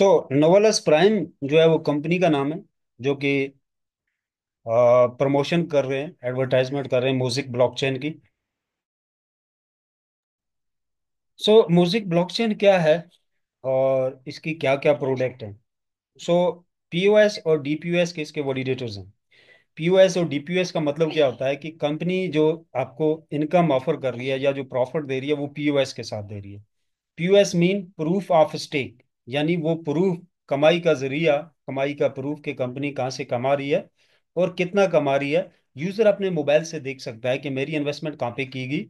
सो नोवेलस prime जो है वो कंपनी का नाम है जो कि प्रमोशन कर रहे हैं एडवर्टाइजमेंट कर रहे हैं म्यूजिक ब्लॉकचेन की सो म्यूजिक ब्लॉकचेन क्या है और इसकी क्या क्या प्रोडक्ट है सो पीओएस और डीपीओएस के इसके वॉलीडेटर्स हैं पीओएस और डीपीओएस का मतलब क्या होता है कि कंपनी जो आपको इनकम ऑफर कर रही है या जो प्रॉफिट दे रही है वो पीओएस के साथ दे रही है POS mean proof of stake यानी वो प्रूफ कमाई का जरिया कमाई का प्रूफ कि कंपनी कहाँ से कमा रही है और कितना कमा रही है यूजर अपने मोबाइल से देख सकता है कि मेरी इन्वेस्टमेंट कहाँ पे की गई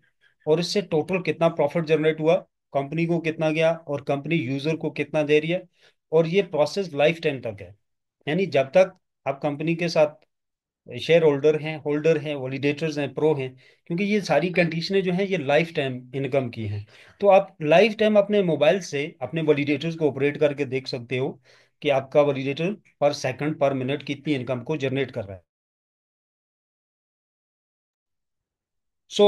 और इससे टोटल कितना प्रॉफिट जनरेट हुआ कंपनी को कितना गया और कंपनी यूजर को कितना दे रही है और ये प्रोसेस लाइफ टाइम तक है यानी जब तक आप कंपनी के साथ शेयर होल्डर हैं होल्डर हैं वॉलीडेटर्स हैं प्रो हैं क्योंकि ये सारी कंडीशनें जो हैं ये लाइफ टाइम इनकम की हैं तो आप लाइफ टाइम अपने मोबाइल से अपने वॉलीडेटर्स को ऑपरेट करके देख सकते हो कि आपका वॉलीडेटर पर सेकंड पर मिनट कितनी इनकम को जनरेट कर रहा है सो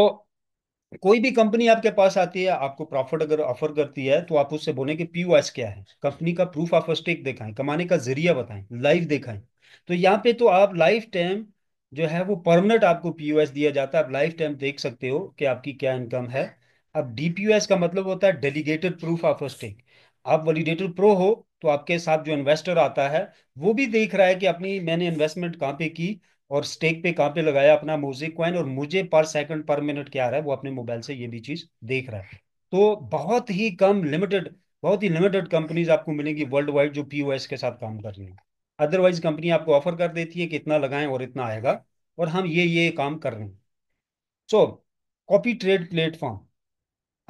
so, कोई भी कंपनी आपके पास आती है आपको प्रॉफिट अगर ऑफर करती है तो आप उससे बोले कि पी क्या है कंपनी का प्रूफ ऑफ स्टेक दिखाएं कमाने का जरिया बताएं लाइव दिखाएं तो यहाँ पे तो आप लाइफ टाइम जो है वो परमानेंट आपको पीयूएस दिया जाता है आप लाइफ टाइम देख सकते हो कि आपकी क्या इनकम है अब डीपीयूएस का मतलब होता है डेलीगेटेड प्रूफ ऑफ स्टेक आप वैलिडेटर प्रो हो तो आपके साथ जो इन्वेस्टर आता है वो भी देख रहा है कि अपनी मैंने इन्वेस्टमेंट कहाँ पे की और स्टेक पे कहाँ पे लगाया अपना मोजिक क्वाइन और मुझे पर सेकंड पर मिनट क्या आ रहा है वो अपने मोबाइल से ये भी चीज़ देख रहा है तो बहुत ही कम लिमिटेड बहुत ही लिमिटेड कंपनीज आपको मिलेंगी वर्ल्ड वाइड जो पीओएस के साथ काम कर रही हैं अदरवाइज कंपनी आपको ऑफर कर देती है कि इतना लगाएं और इतना आएगा और हम ये ये काम कर रहे हैं so copy trade platform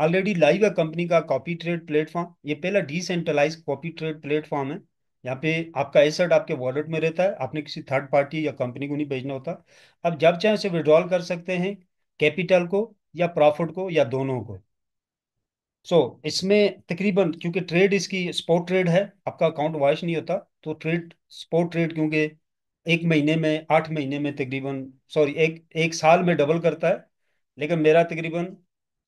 already live है कंपनी का कॉपी ट्रेड प्लेटफॉर्म ये पहला डिसेंट्रलाइज कॉपी ट्रेड प्लेटफॉर्म है यहाँ पे आपका एसेट आपके वॉलेट में रहता है आपने किसी थर्ड पार्टी या कंपनी को नहीं भेजना होता अब जब चाहे उसे विड्रॉल कर सकते हैं कैपिटल को या प्रॉफिट को या दोनों को सो so, इसमें तकरीबन क्योंकि ट्रेड इसकी स्पॉट ट्रेड है आपका अकाउंट वॉश नहीं होता तो ट्रेड स्पॉट ट्रेड क्योंकि एक महीने में आठ महीने में तकरीबन सॉरी एक एक साल में डबल करता है लेकिन मेरा तकरीबन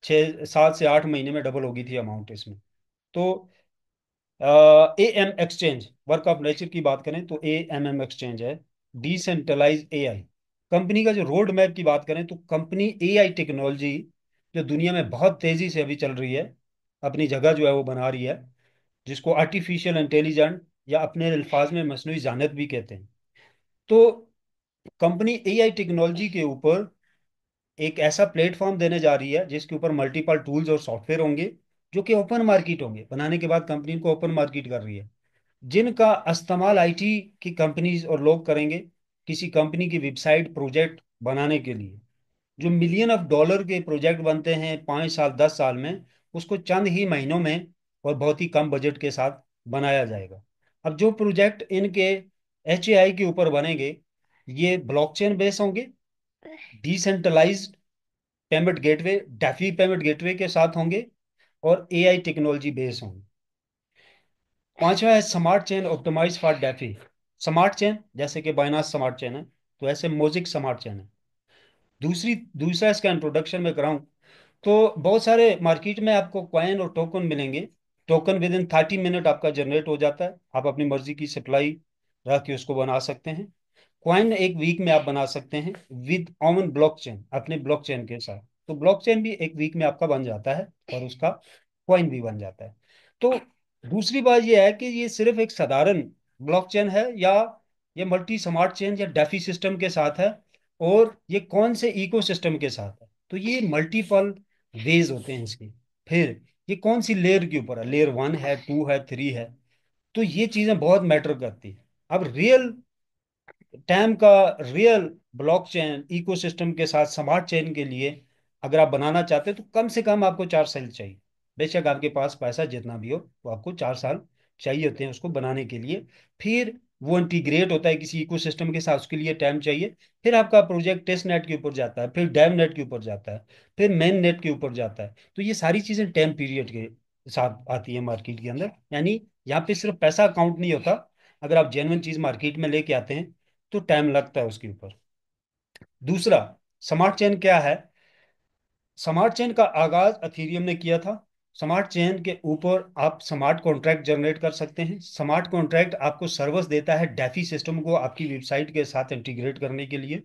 छः सात से आठ महीने में डबल हो गई थी अमाउंट इसमें तो A M exchange work of nature की बात करें तो ए एम एम एक्सचेंज है डिसेंट्रलाइज ए आई कंपनी का जो रोड मैप की बात करें तो कंपनी ए आई टेक्नोलॉजी जो दुनिया में बहुत तेज़ी से अभी चल रही है अपनी जगह जो है वो बना रही है जिसको आर्टिफिशियल इंटेलिजेंट या अपने अल्फाज में मसनू जानत भी कहते हैं तो कंपनी एआई टेक्नोलॉजी के ऊपर एक ऐसा प्लेटफॉर्म देने जा रही है जिसके ऊपर मल्टीपल टूल्स और सॉफ्टवेयर होंगे जो कि ओपन मार्केट होंगे बनाने के बाद कंपनी को ओपन मार्केट कर रही है जिनका इस्तेमाल आईटी की कंपनीज और लोग करेंगे किसी कंपनी की वेबसाइट प्रोजेक्ट बनाने के लिए जो मिलियन ऑफ डॉलर के प्रोजेक्ट बनते हैं पाँच साल दस साल में उसको चंद ही महीनों में और बहुत ही कम बजट के साथ बनाया जाएगा अब जो प्रोजेक्ट इनके एच के ऊपर बनेंगे ये ब्लॉकचेन बेस होंगे decentralise payment gateway DeFi payment gateway के साथ होंगे और एआई टेक्नोलॉजी बेस होंगे पांचवा है smart chain optimise for DeFi smart chain जैसे कि बाइनास स्मार्ट चेन है तो ऐसे मोजिक स्मार्ट चेन है दूसरी दूसरा इसका इंट्रोडक्शन में कराऊं तो बहुत सारे मार्केट में आपको क्वाइन और टोकन मिलेंगे token within thirty minute आपका जनरेट हो जाता है आप अपनी मर्जी की सप्लाई रख के उसको बना सकते हैं क्वाइन एक वीक में आप बना सकते हैं विद ऑमन ब्लॉक चेन अपने ब्लॉक चेन के साथ तो ब्लॉक चेन भी एक वीक में आपका बन जाता है और उसका क्वाइन भी बन जाता है तो दूसरी बात यह है कि ये सिर्फ एक साधारण ब्लॉक चेन है या ये मल्टी स्मार्ट चेन या डेफी सिस्टम के साथ है और ये कौन से इको के साथ है तो ये मल्टीपल वेज होते हैं इसके फिर ये कौन सी लेयर के ऊपर है लेयर वन है टू है थ्री है तो ये चीजें बहुत मैटर करती है अब रियल टाइम का रियल ब्लॉकचेन इकोसिस्टम के साथ स्मार्ट चेन के लिए अगर आप बनाना चाहते हैं तो कम से कम आपको चार साल चाहिए बेशक आपके पास पैसा जितना भी हो तो आपको चार साल चाहिए होते हैं उसको बनाने के लिए फिर वो इंटीग्रेट होता है किसी सिस्टम के साथ उसके लिए टाइम चाहिए फिर आपका प्रोजेक्ट टेस्ट नेट के ऊपर जाता है फिर डैम नेट के ऊपर जाता है फिर मेन नेट के ऊपर जाता है तो ये सारी चीज़ें टाइम पीरियड के साथ आती है मार्केट के अंदर यानी यहाँ पे सिर्फ पैसा अकाउंट नहीं होता अगर आप जेनवन चीज़ मार्केट में लेके आते हैं तो टाइम लगता है उसके ऊपर दूसरा स्मार्ट चेन क्या है स्मार्ट चेन का आगाज अथीरियम ने किया था स्मार्ट चेन के ऊपर आप स्मार्ट कॉन्ट्रैक्ट जनरेट कर सकते हैं स्मार्ट कॉन्ट्रैक्ट आपको सर्विस देता है डेफी सिस्टम को आपकी वेबसाइट के साथ इंटीग्रेट करने के लिए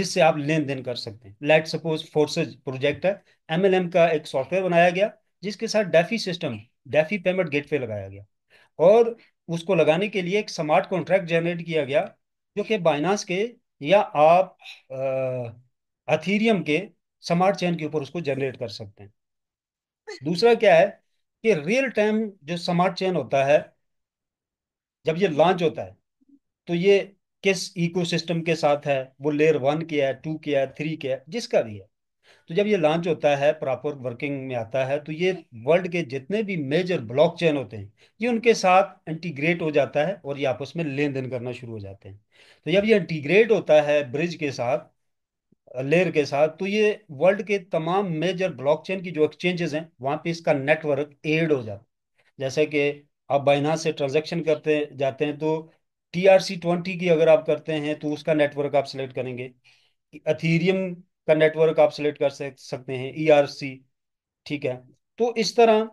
जिससे आप लेन देन कर सकते हैं लेट सपोज फोर्सेज प्रोजेक्ट है एमएलएम का एक सॉफ्टवेयर बनाया गया जिसके साथ DeFi system DeFi payment gateway लगाया गया और उसको लगाने के लिए एक स्मार्ट कॉन्ट्रैक्ट जनरेट किया गया जो कि बाइनास के या आप अथीरियम के स्मार्ट चेन के ऊपर उसको जनरेट कर सकते हैं दूसरा क्या है कि रियल टाइम जो स्मार्ट चेन होता है जब ये लॉन्च होता है तो ये किस इकोसिस्टम के साथ है वो लेयर वन के है टू के है थ्री के है जिसका भी है तो जब ये लॉन्च होता है प्रॉपर वर्किंग में आता है तो ये वर्ल्ड के जितने भी मेजर ब्लॉक चेन होते हैं ये उनके साथ इंटीग्रेट हो जाता है और ये आपस में लेन देन करना शुरू हो जाते हैं तो जब ये इंटीग्रेट होता है ब्रिज के साथ लेयर के साथ तो ये वर्ल्ड के तमाम मेजर ब्लॉकचेन की जो एक्सचेंजेस हैं वहाँ पे इसका नेटवर्क एड हो जाता है जैसे कि आप बाइनास से ट्रांजेक्शन करते जाते हैं तो टी आर सी ट्वेंटी की अगर आप करते हैं तो उसका नेटवर्क आप सेलेक्ट करेंगे अथीरियम का नेटवर्क आप सेलेक्ट कर सकते हैं ई आर सी ठीक है तो इस तरह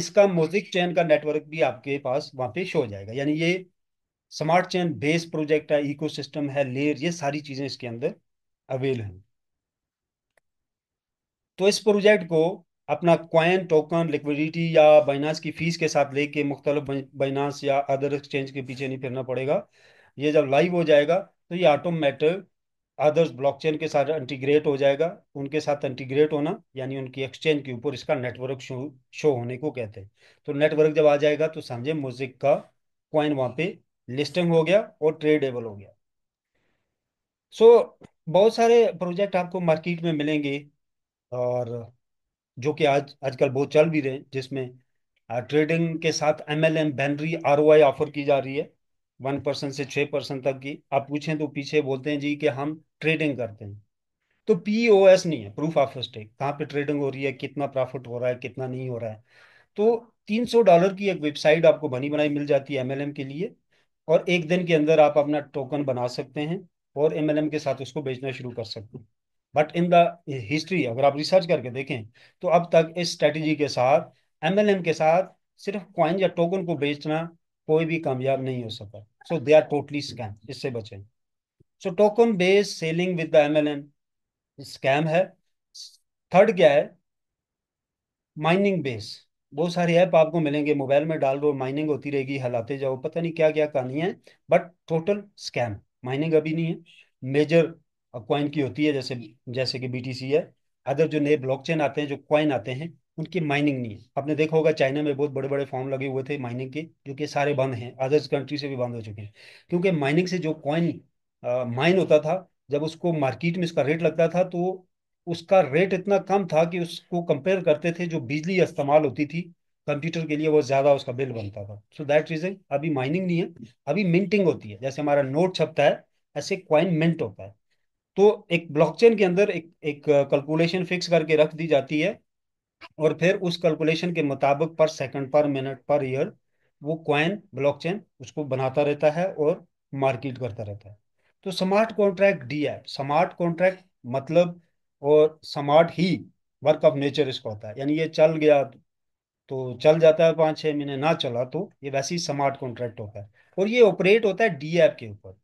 इसका मोजिक चैन का नेटवर्क भी आपके पास वहाँ पे शो हो जाएगा यानी ये स्मार्ट चैन बेस प्रोजेक्ट है इकोसिस्टम है लेयर ये सारी चीज़ें इसके अंदर अवेल हैं तो इस प्रोजेक्ट को अपना क्वाइन टोकन लिक्विडिटी या बाइनास की फीस के साथ लेके मुख्तलिफ बाइनास या अदर एक्सचेंज के पीछे नहीं फिरना पड़ेगा ये जब लाइव हो जाएगा तो ये ऑटोमेटिक अदर्स ब्लॉकचेन के साथ इंटीग्रेट हो जाएगा उनके साथ इंटीग्रेट होना यानी उनकी एक्सचेंज के ऊपर इसका नेटवर्क शो शो होने को कहते हैं तो नेटवर्क जब आ जाएगा तो समझे म्यूजिक का क्वाइन वहां पे लिस्टिंग हो गया और ट्रेडेबल हो गया सो so, बहुत सारे प्रोजेक्ट आपको मार्केट में मिलेंगे और जो कि आज आजकल बहुत चल भी रहे जिसमें ट्रेडिंग के साथ M L M binary are offer की जा रही है वन परसेंट से छः परसेंट तक की आप पूछें तो पीछे बोलते हैं जी कि हम ट्रेडिंग करते हैं तो पीओएस एस नहीं है प्रूफ ऑफ स्टेक कहाँ पे ट्रेडिंग हो रही है कितना प्रॉफिट हो रहा है कितना नहीं हो रहा है तो तीन सौ डॉलर की एक वेबसाइट आपको बनी बनाई मिल जाती है एम एल एम के लिए और एक दिन के अंदर आप अपना टोकन बना सकते हैं और एम के साथ उसको बेचना शुरू कर सकते हैं बट इन द हिस्ट्री अगर आप रिसर्च करके देखें तो अब तक इस स्ट्रेटजी के साथ एम के साथ सिर्फ क्वाइन या टोकन को बेचना कोई भी कामयाब नहीं हो सका so they are totally scam इससे बचें so token based selling with the M scam है थर्ड क्या है माइनिंग बेस बहुत सारे ऐप आपको मिलेंगे मोबाइल में डाल दो माइनिंग होती रहेगी हलाते जाओ पता नहीं क्या क्या कहानी है बट टोटल स्कैम माइनिंग अभी नहीं है मेजर क्वाइन की होती है जैसे जैसे कि बीटीसी है अदर जो नए ब्लॉकचेन आते हैं जो क्वाइन आते हैं उनकी माइनिंग नहीं है आपने देखा होगा चाइना में बहुत बड़े बड़े फॉर्म लगे हुए थे माइनिंग के जो कि सारे बंद हैं अदर्स कंट्री से भी बंद हो चुके हैं क्योंकि माइनिंग से जो क्वाइन माइन होता था जब उसको मार्केट में उसका रेट लगता था तो उसका रेट इतना कम था कि उसको कंपेयर करते थे जो बिजली इस्तेमाल होती थी कंप्यूटर के लिए वो ज़्यादा उसका बिल बनता था सो दैट रीज़न अभी माइनिंग नहीं है अभी मिंटिंग होती है जैसे हमारा नोट छपता है ऐसे क्वाइन मिंट होता है तो एक ब्लॉकचेन के अंदर एक एक कैलकुलेशन फिक्स करके रख दी जाती है और फिर उस कैलकुलेशन के मुताबिक पर सेकंड पर मिनट पर ईयर वो क्वाइन ब्लॉकचेन उसको बनाता रहता है और मार्केट करता रहता है तो smart contract D app smart contract मतलब और स्मार्ट ही वर्क ऑफ नेचर इसको होता है यानी ये चल गया तो चल जाता है पाँच छह महीने ना चला तो ये वैसे ही स्मार्ट कॉन्ट्रैक्ट होता है और ये ऑपरेट होता है डी ऐप के ऊपर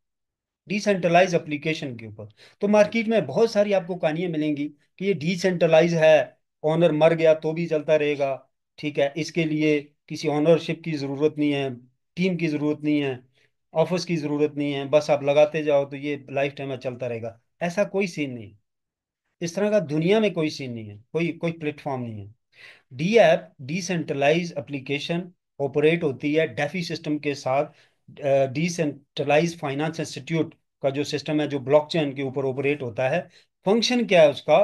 डिसेंट्रलाइज एप्लीकेशन के ऊपर तो मार्केट में बहुत सारी आपको कहानियां मिलेंगी कि ये डिसेंट्रलाइज है ऑनर मर गया तो भी चलता रहेगा ठीक है इसके लिए किसी ऑनरशिप की ज़रूरत नहीं है टीम की ज़रूरत नहीं है ऑफिस की ज़रूरत नहीं है बस आप लगाते जाओ तो ये लाइफ टाइम चलता रहेगा ऐसा कोई सीन नहीं इस तरह का दुनिया में कोई सीन नहीं है कोई कोई प्लेटफॉर्म नहीं है D app decentralise application operate होती है डेफी सिस्टम के साथ डिसेंट्रलाइज फाइनेंस इंस्टीट्यूट का जो सिस्टम है जो ब्लॉकचेन के ऊपर ऑपरेट होता है फंक्शन क्या है उसका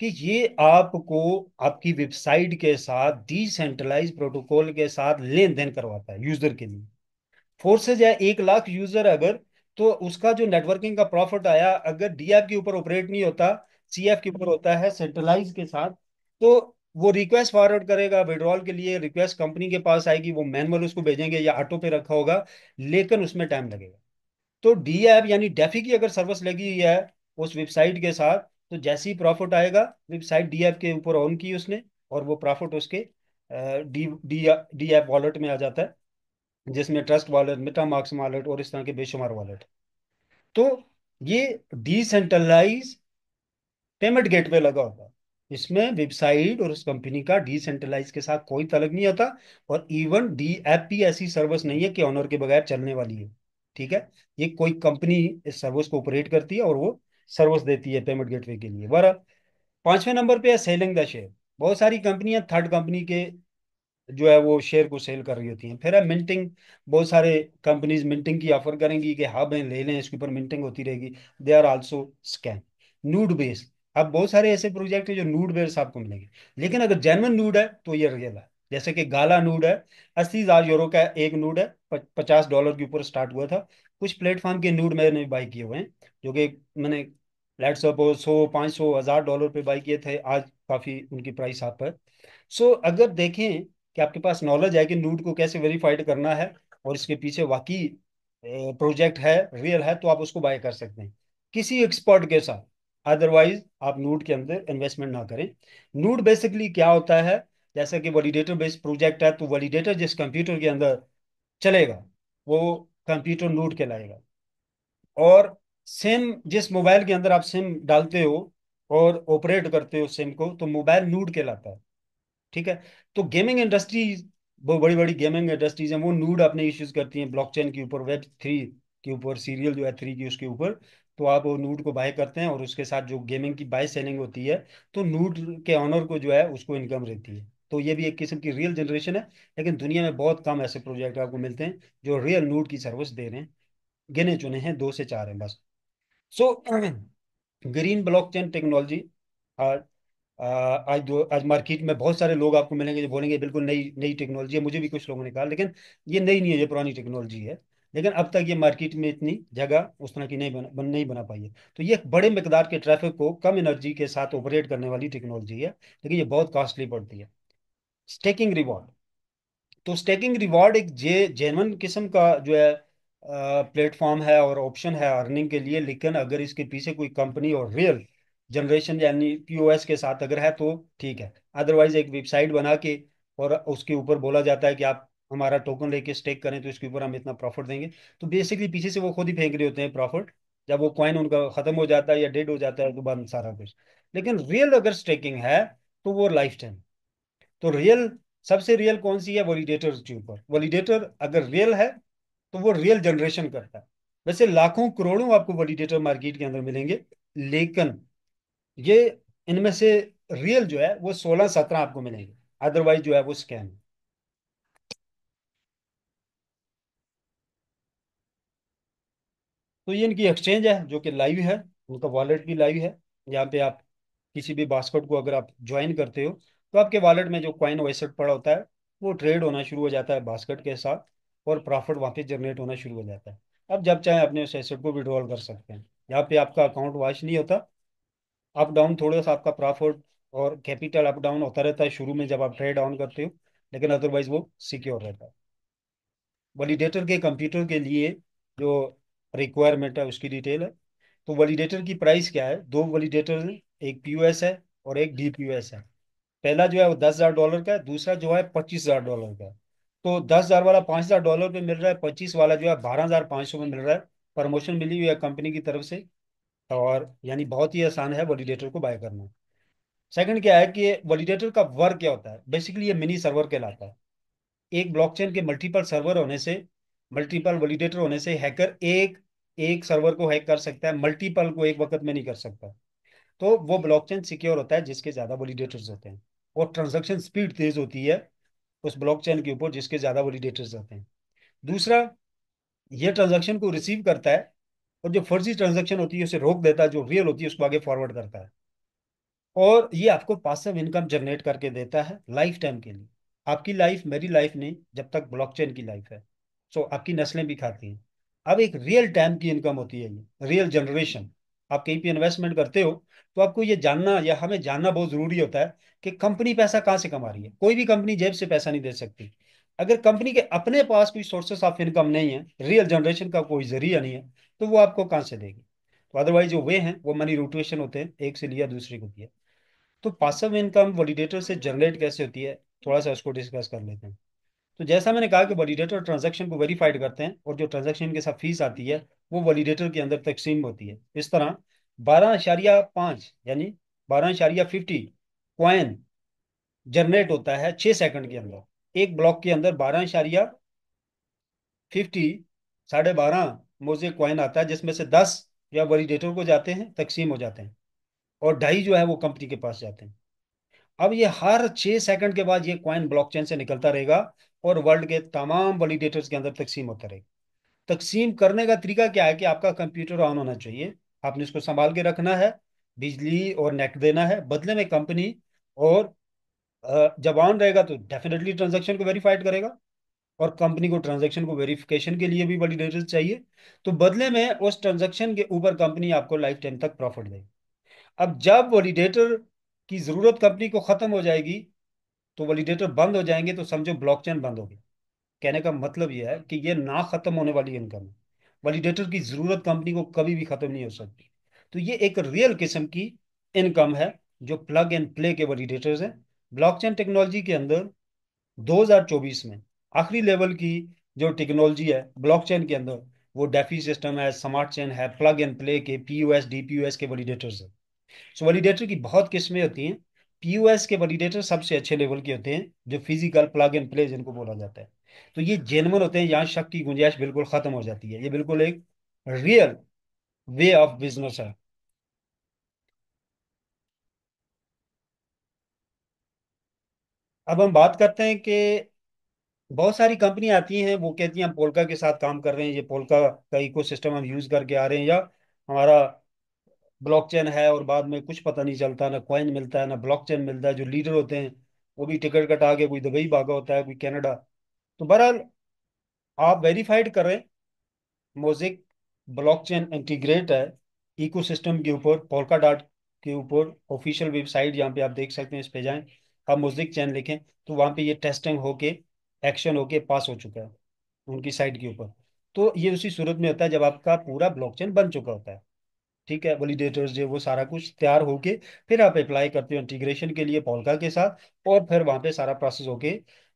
कि ये आपको आपकी वेबसाइट के साथ डिसेंट्रलाइज प्रोटोकॉल के साथ लेन देन करवाता है यूजर के लिए फोर्सेज है एक लाख यूजर अगर तो उसका जो नेटवर्किंग का प्रॉफिट आया अगर डीएफ के ऊपर ऑपरेट नहीं होता सीएफ के ऊपर होता है सेंट्रलाइज के साथ तो वो रिक्वेस्ट फॉरवर्ड करेगा विड्रॉल के लिए रिक्वेस्ट कंपनी के पास आएगी वो मैनुअल उसको भेजेंगे या ऑटो पे रखा होगा लेकिन उसमें टाइम लगेगा तो डी ऐप यानी डेफी की अगर सर्विस लगी हुई है उस वेबसाइट के साथ तो जैसे ही प्रॉफिट आएगा वेबसाइट डी ऐप के ऊपर ऑन की उसने और वो प्रॉफिट उसके D D D app wallet में आ जाता है जिसमें trust wallet MetaMask wallet और इस तरह के बेशुमार वॉलेट तो ये डिसेंट्रलाइज पेमेंट गेटवे लगा होगा इसमें वेबसाइट और उस कंपनी का डिसेंट्रलाइज के साथ कोई तलब नहीं आता और इवन डी एप भी ऐसी सर्विस नहीं है कि ऑनर के बगैर चलने वाली है ठीक है ये कोई कंपनी इस सर्विस को ऑपरेट करती है और वो सर्विस देती है पेमेंट गेटवे के लिए बारह पांचवें नंबर पे है सेलिंग द शेयर बहुत सारी कंपनियां थर्ड कंपनी के जो है वो शेयर को सेल कर रही होती हैं फिर है मिंटिंग बहुत सारे कंपनीज मिंटिंग की ऑफर करेंगी कि हाँ भाई ले लें इसके ऊपर मिंटिंग होती रहेगी they are also scam node based अब बहुत सारे ऐसे प्रोजेक्ट है जो नूड बेस आपको मिलेंगे लेकिन अगर जेनवन नूड है तो ये रियल है जैसे कि गाला नूड है अस्सी हज़ार यूरो का एक नूड है पचास डॉलर के ऊपर स्टार्ट हुआ था कुछ प्लेटफॉर्म के नूड मैंने बाई किए हुए हैं जो कि मैंने लेट सौ पाँच सौ हज़ार डॉलर पे बाई किए थे आज काफ़ी उनकी प्राइस आप पर सो so, अगर देखें कि आपके पास नॉलेज है कि नूड को कैसे वेरीफाइड करना है और इसके पीछे वाकई प्रोजेक्ट है रियल है तो आप उसको बाय कर सकते हैं किसी एक्सपर्ट के साथ अदरवाइज आप नूड के अंदर इन्वेस्टमेंट ना करें नूड बेसिकली क्या होता है जैसा कि वैलिडेटर बेस्ड प्रोजेक्ट है तो वैलिडेटर जिस कंप्यूटर के अंदर चलेगा वो कंप्यूटर नूड लाएगा और सिम जिस मोबाइल के अंदर आप सिम डालते हो और ऑपरेट करते हो सिम को तो मोबाइल नूड लाता है ठीक है तो गेमिंग इंडस्ट्री वो बड़ी बड़ी गेमिंग इंडस्ट्रीज हैं वो नूड अपने इश्यूज करती हैं ब्लॉकचेन के ऊपर वेब थ्री के ऊपर सीरियल जो है थ्री की उसके ऊपर तो आप वो नूट को बाय करते हैं और उसके साथ जो गेमिंग की बाय सेलिंग होती है तो नूट के ऑनर को जो है उसको इनकम रहती है तो ये भी एक किस्म की रियल जनरेशन है लेकिन दुनिया में बहुत कम ऐसे प्रोजेक्ट आपको मिलते हैं जो रियल नूट की सर्विस दे रहे हैं गिने चुने हैं दो से चार हैं बस सो ग्रीन ब्लॉकचेन टेक्नोलॉजी आज दो आज मार्केट में बहुत सारे लोग आपको मिलेंगे जो बोलेंगे बिल्कुल नई नई टेक्नोलॉजी है मुझे भी कुछ लोगों ने कहा लेकिन ये नई नहीं है ये पुरानी टेक्नोलॉजी है लेकिन अब तक ये मार्केट में इतनी जगह उस तरह की नहीं बना बन, नहीं बना पाई है तो ये बड़े मकदार के ट्रैफिक को कम एनर्जी के साथ ऑपरेट करने वाली टेक्नोलॉजी है लेकिन ये बहुत कॉस्टली पड़ती है स्टेकिंग रिवॉर्ड तो स्टेकिंग रिवॉर्ड एक जे जेनवन किस्म का जो है प्लेटफॉर्म है और ऑप्शन है अर्निंग के लिए लेकिन अगर इसके पीछे कोई कंपनी और रियल जनरेशन यानी पीओएस के साथ अगर है तो ठीक है अदरवाइज एक वेबसाइट बना के और उसके ऊपर बोला जाता है कि आप हमारा टोकन लेके स्टेक करें तो इसके ऊपर हम इतना प्रॉफिट देंगे तो बेसिकली पीछे से वो खुद ही फेंक रहे होते हैं प्रॉफिट जब वो कॉइन उनका खत्म हो जाता है या डेड हो जाता है तो बंद सारा कुछ लेकिन रियल अगर स्टेकिंग है तो वो लाइफ टाइम तो रियल सबसे रियल कौन सी है वॉलीडेटर के ऊपर वॉलीडेटर अगर रियल है तो वो रियल जनरेशन करता है वैसे लाखों करोड़ों आपको वॉलीडेटर मार्केट के अंदर मिलेंगे लेकिन ये इनमें से रियल जो है वो सोलह सत्रह आपको मिलेंगे अदरवाइज जो है वो स्कैम है तो ये इनकी एक्सचेंज है जो कि लाइव है उनका वॉलेट भी लाइव है यहाँ पे आप किसी भी बास्केट को अगर आप ज्वाइन करते हो तो आपके वॉलेट में जो कॉइन वैसेट पड़ा होता है वो ट्रेड होना शुरू हो जाता है बास्केट के साथ और प्रॉफिट वहाँ पे जनरेट होना शुरू हो जाता है आप जब चाहे अपने उस एसेट को विड्रॉल कर सकते हैं यहाँ पे आपका अकाउंट वॉश नहीं होता अप डाउन थोड़ा सा आपका प्रॉफिट और कैपिटल अप डाउन होता रहता है शुरू में जब आप ट्रेड डाउन करते हो लेकिन अदरवाइज वो सिक्योर रहता है वॉलीडेटर के कंप्यूटर के लिए जो रिक्वायरमेंट है उसकी डिटेल है तो वैलिडेटर की प्राइस क्या है दो वैलिडेटर एक पीयूएस है और एक डीपीयूएस है पहला जो है वो दस हज़ार डॉलर का है दूसरा जो है पच्चीस हज़ार डॉलर का तो दस हज़ार वाला पांच हज़ार डॉलर पे मिल रहा है पच्चीस वाला जो है बारह हज़ार पांच सौ में मिल रहा है प्रमोशन मिली हुई है कंपनी की तरफ से और यानी बहुत ही आसान है वैलिडेटर को बाय करना सेकंड क्या है कि वैलिडेटर का वर्क क्या होता है बेसिकली ये मिनी सर्वर कहलाता है एक ब्लॉकचेन के मल्टीपल सर्वर होने से मल्टीपल वैलिडेटर होने से हैकर एक एक सर्वर को हैक कर सकता है मल्टीपल को एक वक्त में नहीं कर सकता तो वो ब्लॉकचेन सिक्योर होता है जिसके ज़्यादा वैलिडेटर्स होते हैं और ट्रांजैक्शन स्पीड तेज़ होती है उस ब्लॉकचेन के ऊपर जिसके ज़्यादा वैलिडेटर्स होते हैं दूसरा ये ट्रांजेक्शन को रिसीव करता है और जो फर्जी ट्रांजेक्शन होती है उसे रोक देता है जो रियल होती है उसको आगे फॉरवर्ड करता है और ये आपको पासिव इनकम जनरेट करके देता है लाइफ टाइम के लिए आपकी लाइफ मेरी लाइफ नहीं जब तक ब्लॉकचेन की लाइफ है सो आपकी नस्लें भी खाती हैं अब एक रियल टाइम की इनकम होती है ये रियल जनरेशन आप कहीं पर इन्वेस्टमेंट करते हो तो आपको ये जानना या हमें जानना बहुत ज़रूरी होता है कि कंपनी पैसा कहाँ से कमा रही है कोई भी कंपनी जेब से पैसा नहीं दे सकती अगर कंपनी के अपने पास कोई सोर्सेस ऑफ इनकम नहीं है रियल जनरेशन का कोई जरिया नहीं है तो वो आपको कहाँ से देगी तो अदरवाइज जो वे हैं वो मनी रोटेशन होते हैं एक से लिया दूसरे को दिया तो पासिव इनकम वॉलीडेटर से जनरेट कैसे होती है थोड़ा सा उसको डिस्कस कर लेते हैं तो जैसा मैंने कहा कि वैलिडेटर ट्रांजैक्शन को वेरीफाइड करते हैं और जो ट्रांजैक्शन के साथ फीस आती है वो वैलिडेटर के अंदर तकसीम होती है इस तरह बारह इशारिया पांच यानी बारह इशारिया फिफ्टी क्वाइन जनरेट होता है छह सेकंड के अंदर एक ब्लॉक के अंदर बारह इशारिया फिफ्टी साढ़े बारह मोजे क्वाइन आता है जिसमें से दस जो है वैलिडेटर को जाते हैं तकसीम हो जाते हैं और ढाई जो है वो कंपनी के पास जाते हैं अब ये हर छह सेकंड के बाद ये ब्लॉक ब्लॉकचेन से निकलता रहेगा और वर्ल्ड के तमाम वैलिडेटर्स के अंदर तकसीम होता रहेगा तकसीम करने का तरीका क्या है कि आपका कंप्यूटर ऑन होना चाहिए आपने इसको संभाल के रखना है बिजली और नेट देना है बदले में कंपनी और जब ऑन रहेगा तो डेफिनेटली ट्रांजेक्शन को वेरीफाइड करेगा और कंपनी को ट्रांजेक्शन को वेरिफिकेशन के लिए भी वैलिडेटर चाहिए तो बदले में उस ट्रांजेक्शन के ऊपर कंपनी आपको लाइफ टाइम तक प्रॉफिट देगी अब जब वैलिडेटर की ज़रूरत कंपनी को ख़त्म हो जाएगी तो वैलिडेटर बंद हो जाएंगे तो समझो ब्लॉकचेन बंद हो गया कहने का मतलब यह है कि ये ना खत्म होने वाली इनकम है वैलिडेटर की जरूरत कंपनी को कभी भी खत्म नहीं हो सकती तो ये एक रियल किस्म की इनकम है जो प्लग एंड प्ले के वैलिडेटर्स हैं ब्लॉकचेन टेक्नोलॉजी के अंदर 2024 में आखिरी लेवल की जो टेक्नोलॉजी है ब्लॉकचेन के अंदर वो डेफी सिस्टम है स्मार्ट चेन है प्लग एंड प्ले के P U S D P U S के वैलिडेटर्स है सो वैलिडेटर की बहुत किस्में होती हैं पीयूएस के वैलिडेटर सबसे अच्छे लेवल के होते हैं जो फिजिकल प्लग एंड प्ले जिनको बोला जाता है तो ये जेनवन होते हैं यहाँ शक की गुंजाइश बिल्कुल खत्म हो जाती है ये बिल्कुल एक रियल वे ऑफ बिजनेस है अब हम बात करते हैं कि बहुत सारी कंपनी आती हैं वो कहती हैं हम पोलका के साथ काम कर रहे हैं ये पोलका का इकोसिस्टम हम यूज करके आ रहे हैं या हमारा ब्लॉकचेन है और बाद में कुछ पता नहीं चलता ना क्वाइन मिलता है ना ब्लॉकचेन मिलता है जो लीडर होते हैं वो भी टिकट कटा के कोई दुबई भागा होता है कोई कनाडा तो बहरहाल आप वेरीफाइड करें मोजिक ब्लॉकचेन इंटीग्रेट है इकोसिस्टम के ऊपर पोलका डाट के ऊपर ऑफिशियल वेबसाइट जहाँ पे आप देख सकते हैं इस पे जाएं आप मोजिक चैन लिखें तो वहाँ पे ये टेस्टिंग होके एक्शन होके पास हो चुका है उनकी साइट के ऊपर तो ये उसी सूरत में होता है जब आपका पूरा ब्लॉकचेन बन चुका होता है ठीक है वैलिडेटर्स जो वो सारा कुछ तैयार होके फिर आप अप्लाई करते हो इंटीग्रेशन के लिए पोलका के साथ और फिर वहाँ पे सारा प्रोसेस होके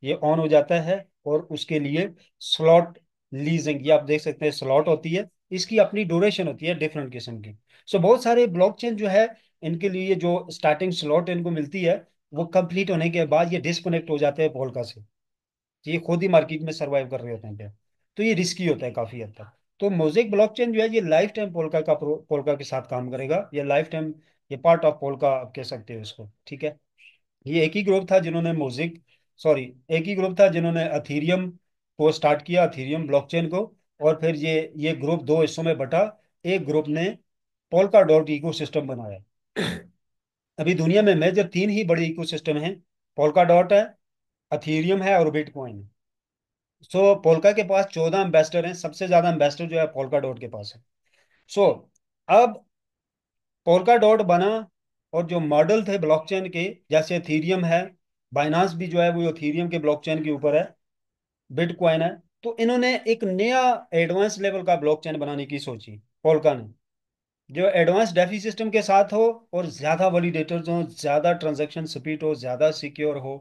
ये ऑन हो जाता है और उसके लिए स्लॉट लीजिंग ये आप देख सकते हैं स्लॉट होती है इसकी अपनी ड्यूरेशन होती है डिफरेंट किस्म की सो बहुत सारे ब्लॉकचेन जो है इनके लिए जो स्टार्टिंग स्लॉट इनको मिलती है वो कंप्लीट होने के बाद ये डिस्कनेक्ट हो जाते हैं पोलका से ये खुद ही मार्केट में सर्वाइव कर रहे होते हैं तो ये रिस्की होता है काफ़ी हद तक तो मोजेक ब्लॉकचेन जो है ये लाइफ टाइम पोलका का पोलका के साथ काम करेगा ये लाइफ टाइम ये पार्ट ऑफ पोलका आप कह सकते हो इसको ठीक है ये एक ही ग्रुप था जिन्होंने मोजिक सॉरी एक ही ग्रुप था जिन्होंने अथीरियम को स्टार्ट किया अथीरियम ब्लॉकचेन को और फिर ये ये ग्रुप दो हिस्सों में बटा एक ग्रुप ने पोलका डॉट इको सिस्टम बनाया अभी दुनिया में मेजर तीन ही बड़े इको सिस्टम है पोलका डॉट है अथीरियम है और बिटकॉइन है सो so, पोलका के पास चौदह एम्बेसडर हैं सबसे ज्यादा एम्बेसडर जो है पोलका डॉट के पास है सो so, अब पोलका डॉट बना और जो मॉडल थे ब्लॉकचेन के जैसे थीरियम है बाइनांस भी जो है वो थीरियम के ब्लॉकचेन के ऊपर है बिटकॉइन है तो इन्होंने एक नया एडवांस लेवल का ब्लॉकचेन बनाने की सोची पोलका ने जो एडवांस डेफी सिस्टम के साथ हो और ज़्यादा वैलिडेटर्स हो ज़्यादा ट्रांजेक्शन स्पीड हो ज़्यादा सिक्योर हो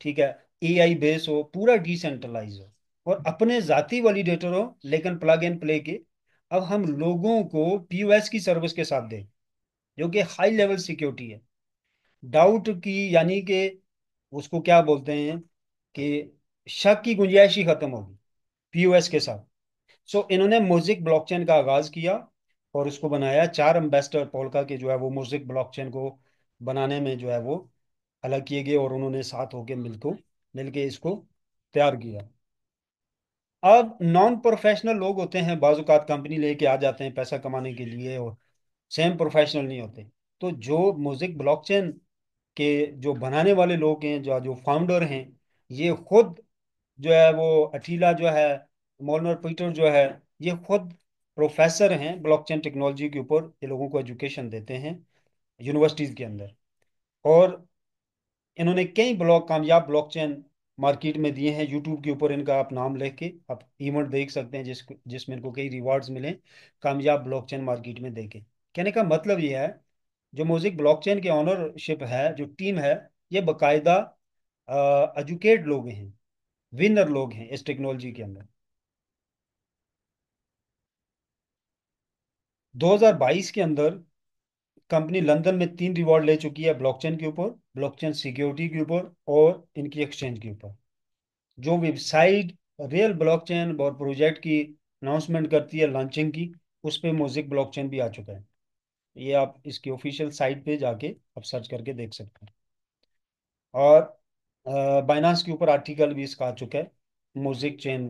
ठीक है ए आई बेस हो पूरा डिसेंट्रलाइज हो और अपने वाली वैलिडेटर हो लेकिन प्लग एंड प्ले के अब हम लोगों को पी की सर्विस के साथ दें जो कि हाई लेवल सिक्योरिटी है डाउट की यानी कि उसको क्या बोलते हैं कि शक की गुंजाइश ही खत्म होगी पी के साथ सो इन्होंने इन्होंने मोजिक ब्लॉकचेन का आगाज किया और उसको बनाया चार एम्बेसडर पोलका के जो है वो मोजिक ब्लॉकचेन को बनाने में जो है वो अलग किए गए और उन्होंने साथ होकर मिलकर मिलके इसको तैयार किया अब नॉन प्रोफेशनल लोग होते हैं बाजूकात कंपनी लेके आ जाते हैं पैसा कमाने के लिए और सेम प्रोफेशनल नहीं होते तो जो म्यूजिक ब्लॉकचेन के जो बनाने वाले लोग हैं जो जो फाउंडर हैं ये खुद जो है वो अटीला जो है मोलनर पीटर जो है ये खुद प्रोफेसर हैं ब्लॉकचेन टेक्नोलॉजी के ऊपर ये लोगों को एजुकेशन देते हैं यूनिवर्सिटीज़ के अंदर और इन्होंने कई ब्लॉग कामयाब ब्लॉकचेन मार्केट में दिए हैं यूट्यूब के ऊपर इनका आप नाम लिख के आप इवेंट देख सकते हैं जिस जिसमें इनको कई रिवार्ड्स मिले कामयाब ब्लॉकचेन मार्केट में देके कहने का मतलब ये है जो मोजिक ब्लॉकचेन के ऑनरशिप है जो टीम है ये बाकायदा एजुकेट लोग हैं विनर लोग हैं इस टेक्नोलॉजी के अंदर 2022 के अंदर कंपनी लंदन में तीन रिवॉर्ड ले चुकी है ब्लॉकचेन के ऊपर ब्लॉकचेन सिक्योरिटी के ऊपर और इनकी एक्सचेंज के ऊपर जो वेबसाइट रियल ब्लॉकचेन और प्रोजेक्ट की अनाउंसमेंट करती है लॉन्चिंग की उस पर मोजिक ब्लॉकचेन भी आ चुका है ये आप इसकी ऑफिशियल साइट पे जाके आप सर्च करके देख सकते हैं और बाइनांस के ऊपर आर्टिकल भी इसका आ चुका है मोजिक चेन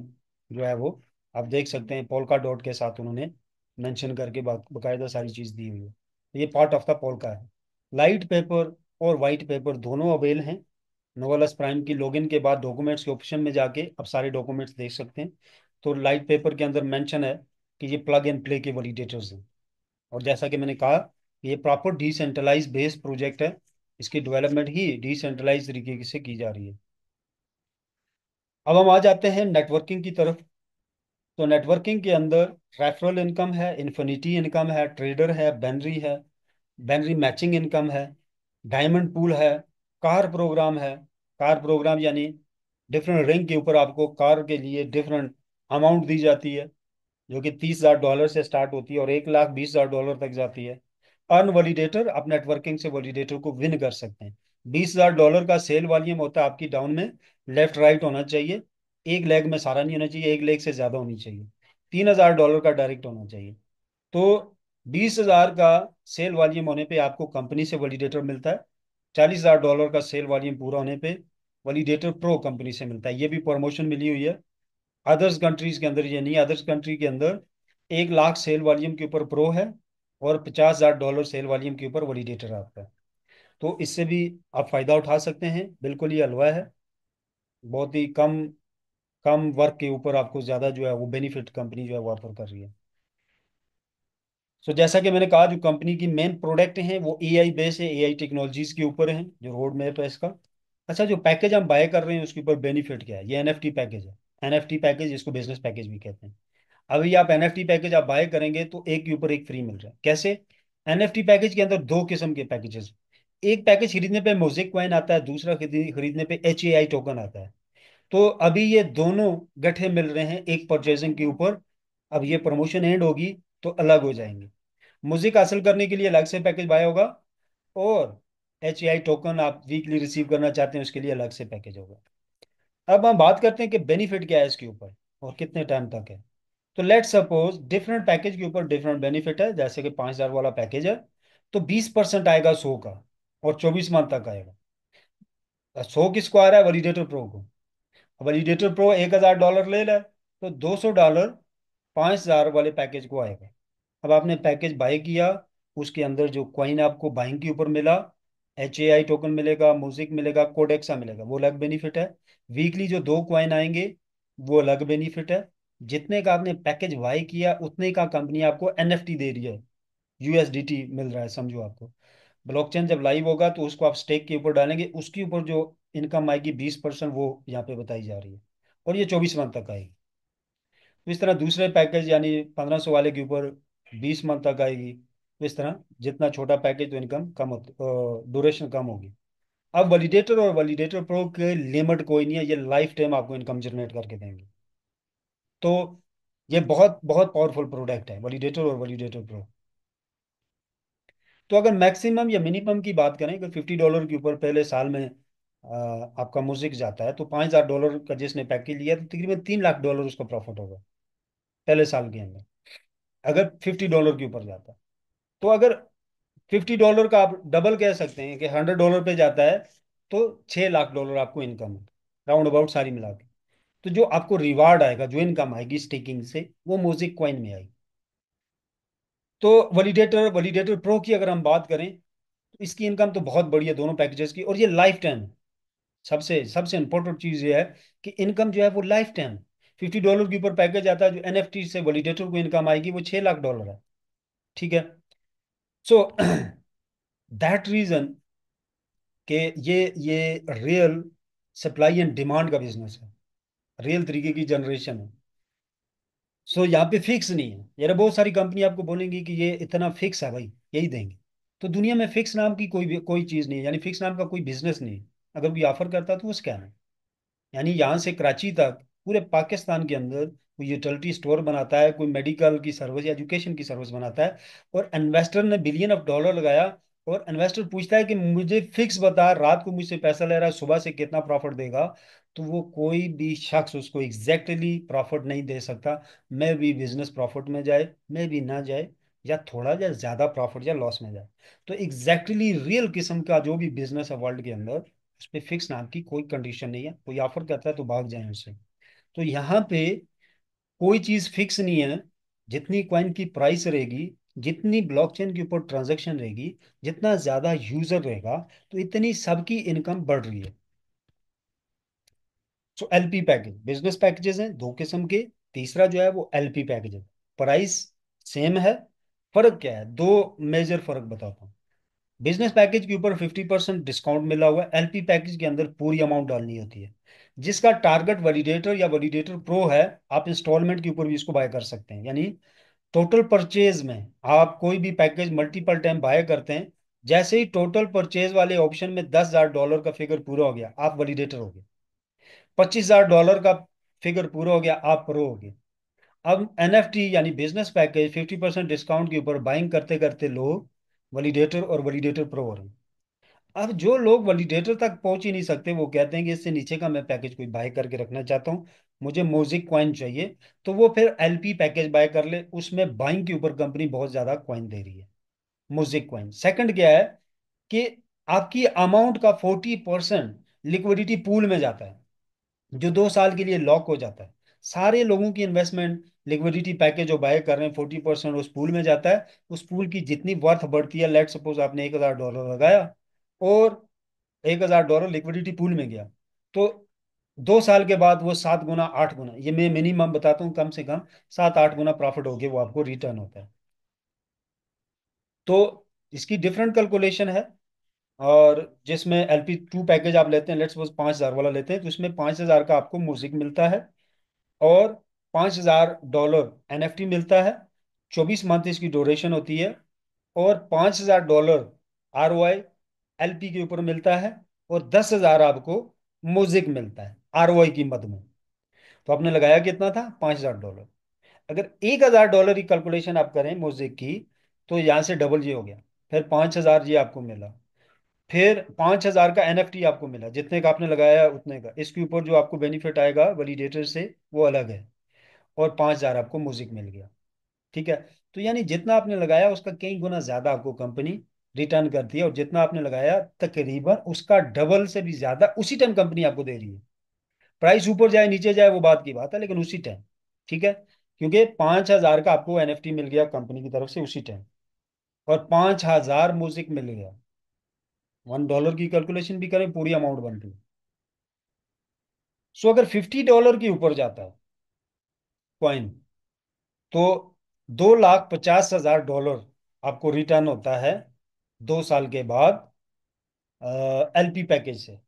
जो है वो आप देख सकते हैं पोलका डॉट के साथ उन्होंने मैंशन करके बाकायदा सारी चीज़ दी हुई है ये पार्ट ऑफ द पोलका है लाइट पेपर और वाइट पेपर दोनों अवेल हैं नोवेलस प्राइम की लॉगिन के बाद डॉक्यूमेंट्स के ऑप्शन में जाके आप सारे डॉक्यूमेंट्स देख सकते हैं तो लाइट पेपर के अंदर मेंशन है कि ये प्लग एंड प्ले के वैलिडेटर्स हैं और जैसा कि मैंने कहा ये प्रॉपर डिसेंट्रलाइज बेस्ड प्रोजेक्ट है इसकी डेवलपमेंट ही डिसेंट्रलाइज तरीके से की जा रही है अब हम आ जाते हैं नेटवर्किंग की तरफ तो नेटवर्किंग के अंदर रेफरल इनकम है इन्फिनिटी इनकम है ट्रेडर है बैनरी है बैनरी मैचिंग इनकम है डायमंड पूल है कार प्रोग्राम है कार प्रोग्राम यानी डिफरेंट रिंग के ऊपर आपको कार के लिए डिफरेंट अमाउंट दी जाती है जो कि तीस हज़ार डॉलर से स्टार्ट होती है और एक लाख बीस हज़ार डॉलर तक जाती है अर्न वॉलीडेटर आप नेटवर्किंग से वॉलीडेटर को विन कर सकते हैं बीस हज़ार डॉलर का सेल वॉल्यूम होता है आपकी डाउन में लेफ्ट राइट होना चाहिए एक लेग में सारा नहीं होना चाहिए एक लेग से ज़्यादा होनी चाहिए तीन हजार डॉलर का डायरेक्ट होना चाहिए तो बीस हजार का सेल वॉल्यूम होने पे आपको कंपनी से वैलिडेटर मिलता है चालीस हजार डॉलर का सेल वॉल्यूम पूरा होने पे वैलिडेटर प्रो कंपनी से मिलता है ये भी प्रमोशन मिली हुई है अदर्स कंट्रीज के अंदर ये नहीं अदर्स कंट्री के अंदर एक लाख सेल वॉल्यूम के ऊपर प्रो है और पचास हजार डॉलर सेल वॉल्यूम के ऊपर वैलिडेटर आपका है तो इससे भी आप फ़ायदा उठा सकते हैं बिल्कुल ये हलवा है बहुत ही कम कम वर्क के ऊपर आपको ज़्यादा जो है वो बेनिफिट कंपनी जो है वो ऑफर कर रही है सो so, जैसा कि मैंने कहा जो कंपनी की मेन प्रोडक्ट हैं वो एआई आई बेस है एआई टेक्नोलॉजीज के ऊपर हैं जो रोड मैप है इसका अच्छा जो पैकेज हम बाय कर रहे हैं उसके ऊपर बेनिफिट क्या है ये एन पैकेज है एन पैकेज इसको बिजनेस पैकेज भी कहते हैं अभी आप एन पैकेज आप बाय करेंगे तो एक के ऊपर एक फ्री मिल रहा है कैसे एन पैकेज के अंदर दो किस्म के पैकेजेस एक पैकेज खरीदने पे मोजिक क्वाइन आता है दूसरा खरीदने पे एच टोकन आता है तो अभी ये दोनों गठे मिल रहे हैं एक परचेजिंग के ऊपर अब ये प्रमोशन एंड होगी तो अलग हो जाएंगे म्यूजिक हासिल करने के लिए अलग से पैकेज बाय होगा और एच टोकन आप वीकली रिसीव करना चाहते हैं उसके लिए अलग से पैकेज होगा अब हम बात करते हैं कि बेनिफिट क्या है इसके ऊपर और कितने टाइम तक है तो लेट सपोज डिफरेंट पैकेज के ऊपर डिफरेंट बेनिफिट है जैसे कि पाँच हज़ार वाला पैकेज है तो बीस परसेंट आएगा सो का और चौबीस मंथ तक आएगा सो किसको आ रहा है वरीडेटर प्रो को वैलिडेटर प्रो एक हज़ार डॉलर ले रहा है तो दो सौ डॉलर पाँच हज़ार वाले पैकेज को आएगा अब आपने पैकेज बाई किया उसके अंदर जो क्वाइन आपको बाइंग के ऊपर मिला एच ए आई टोकन मिलेगा म्यूजिक मिलेगा कोडेक्सा मिलेगा वो अलग बेनिफिट है वीकली जो दो क्वाइन आएंगे वो अलग बेनिफिट है जितने का आपने पैकेज वाई किया उतने का कंपनी आपको एन एफ टी दे रही है यूएसडीटी मिल रहा है समझो आपको ब्लॉकचेन जब लाइव होगा तो उसको आप स्टेक के ऊपर डालेंगे उसके ऊपर जो इनकम आएगी बीस परसेंट वो यहाँ पे बताई जा रही है और ये चौबीस मंथ तक आएगी तो इस तरह दूसरे पैकेज यानी पंद्रह सौ वाले के ऊपर बीस मंथ तक आएगी तो इस तरह जितना छोटा पैकेज तो इनकम कम होती ड्यूरेशन कम होगी अब वैलिडेटर और वैलिडेटर प्रो के लिमिट कोई नहीं है ये लाइफ टाइम आपको इनकम जनरेट करके देंगे तो ये बहुत बहुत पावरफुल प्रोडक्ट है वैलिडेटर और वैलिडेटर प्रो तो अगर मैक्सिमम या मिनिमम की बात करें अगर फिफ्टी डॉलर के ऊपर पहले साल में आपका म्यूजिक जाता है तो पाँच हज़ार डॉलर का जिसने पैकेज लिया तो तकरीबन तीन लाख डॉलर उसका प्रॉफिट होगा पहले साल के अंदर अगर फिफ्टी डॉलर के ऊपर जाता है तो अगर फिफ्टी डॉलर का आप डबल कह सकते हैं कि हंड्रेड डॉलर पे जाता है तो छः लाख डॉलर आपको इनकम है राउंड अबाउट सारी मिला के तो जो आपको रिवार्ड आएगा जो इनकम आएगी स्टेकिंग से वो मोजिक क्वाइन में आएगी तो वैलिडेटर वैलिडेटर प्रो की अगर हम बात करें तो इसकी इनकम तो बहुत बढ़िया है दोनों पैकेजेस की और ये लाइफ टाइम है सबसे सबसे इंपॉर्टेंट चीज़ ये है कि इनकम जो है वो लाइफ टाइम फिफ्टी डॉलर के ऊपर पैकेज आता है जो एनएफटी से वॉलीडेटर को इनकम आएगी वो छह लाख डॉलर है ठीक है सो दैट रीज़न के ये ये रियल सप्लाई एंड डिमांड का बिजनेस है रियल तरीके की जनरेशन है सो so, यहाँ पे फिक्स नहीं है यार बहुत सारी कंपनी आपको बोलेंगी कि ये इतना फिक्स है भाई यही देंगे तो दुनिया में फिक्स नाम की कोई कोई चीज़ नहीं है यानी फिक्स नाम का कोई बिजनेस नहीं है अगर कोई ऑफर करता है तो वो स्कैम है यानी यहाँ से कराची तक पूरे पाकिस्तान के अंदर कोई यूटिलिटी स्टोर बनाता है कोई मेडिकल की सर्विस या एजुकेशन की सर्विस बनाता है और इन्वेस्टर ने बिलियन ऑफ डॉलर लगाया और इन्वेस्टर पूछता है कि मुझे फिक्स बता रात को मुझसे पैसा ले रहा है सुबह से कितना प्रॉफिट देगा तो वो कोई भी शख्स उसको एग्जैक्टली प्रॉफिट नहीं दे सकता मैं भी बिजनेस प्रॉफिट में जाए मैं भी ना जाए या थोड़ा या ज़्यादा प्रॉफिट या लॉस में जाए तो एग्जैक्टली रियल किस्म का जो भी बिजनेस है वर्ल्ड के अंदर उसमें फिक्स नाम की कोई कंडीशन नहीं है कोई ऑफर करता है तो भाग जाए उससे तो यहाँ पे कोई चीज़ फिक्स नहीं है जितनी क्वाइन की प्राइस रहेगी जितनी ब्लॉकचेन के ऊपर ट्रांजैक्शन रहेगी जितना ज़्यादा यूज़र रहेगा तो इतनी सबकी इनकम बढ़ रही है so L package business packages हैं दो किस्म के तीसरा जो है वो एल पी पैकेज है प्राइस सेम है फ़र्क क्या है दो मेजर फ़र्क बताता हूँ बिजनेस पैकेज के ऊपर 50 परसेंट डिस्काउंट मिला हुआ है एलपी पैकेज के अंदर पूरी अमाउंट डालनी होती है जिसका टारगेट वैलिडेटर या वैलिडेटर प्रो है आप इंस्टॉलमेंट के ऊपर भी इसको बाय कर सकते हैं यानी टोटल परचेज में आप कोई भी पैकेज मल्टीपल टाइम बाय करते हैं जैसे ही टोटल परचेज वाले ऑप्शन में दस हजार डॉलर का फिगर पूरा हो गया आप वैलिडेटर हो गए पच्चीस हजार डॉलर का फिगर पूरा हो गया आप प्रो हो गए अब एन यानी business package fifty percent discount के ऊपर बाइंग करते करते लोग वैलिडेटर और वैलिडेटर प्रोवरम अब जो लोग वैलिडेटर तक पहुंच ही नहीं सकते वो कहते हैं कि इससे नीचे का मैं पैकेज कोई बाय करके रखना चाहता हूं मुझे मोजिक क्वाइन चाहिए तो वो फिर एलपी पैकेज बाय कर ले उसमें बाइंग के ऊपर कंपनी बहुत ज्यादा क्वाइन दे रही है मोजिक क्वाइन सेकंड क्या है कि आपकी अमाउंट का फोर्टी लिक्विडिटी पूल में जाता है जो दो साल के लिए लॉक हो जाता है सारे लोगों की इन्वेस्टमेंट लिक्विडिटी पैकेज जो बाय कर रहे हैं फोर्टी परसेंट उस पूल में जाता है उस पूल की जितनी वर्थ बढ़ती है लेट सपोज आपने एक हज़ार डॉलर लगाया और एक हज़ार डॉलर लिक्विडिटी पूल में गया तो दो साल के बाद वो सात गुना आठ गुना ये मैं मिनिमम बताता हूँ कम से कम सात आठ गुना प्रॉफिट हो गया वो आपको रिटर्न होता है तो इसकी डिफरेंट कैलकुलेशन है और जिसमें एल पी टू पैकेज आप लेते हैं लेट्स सपोज पाँच हज़ार वाला लेते हैं तो इसमें पाँच हज़ार का आपको म्यूज़िक मिलता है और पाँच हजार डॉलर एन मिलता है चौबीस मंथ इसकी ड्यूरेशन होती है और पाँच हजार dollar R O L P के ऊपर मिलता है और दस हजार आपको मोजिक मिलता है आर ओ की मद में तो आपने लगाया कितना था पाँच हजार डॉलर अगर एक हजार डॉलर की कैलकुलेशन आप करें मोजिक की तो यहाँ से डबल जी हो गया फिर पाँच हज़ार जी आपको मिला फिर पाँच हज़ार का एनएफटी आपको मिला जितने का आपने लगाया उतने का इसके ऊपर जो आपको बेनिफिट आएगा वैलिडेटर से वो अलग है और पाँच हज़ार आपको म्यूजिक मिल गया ठीक है तो यानी जितना आपने लगाया उसका कई गुना ज़्यादा आपको कंपनी रिटर्न करती है और जितना आपने लगाया तकरीबन उसका डबल से भी ज़्यादा उसी टाइम कंपनी आपको दे रही है प्राइस ऊपर जाए नीचे जाए वो बात की बात है लेकिन उसी टाइम ठीक है क्योंकि पाँच हज़ार का आपको एन मिल गया कंपनी की तरफ से उसी टाइम और पाँच हज़ार म्यूजिक मिल गया वन डॉलर की कैलकुलेशन भी करें पूरी अमाउंट बनती है सो अगर फिफ्टी डॉलर के ऊपर जाता है कॉइन तो दो लाख पचास हजार डॉलर आपको रिटर्न होता है दो साल के बाद एलपी पैकेज से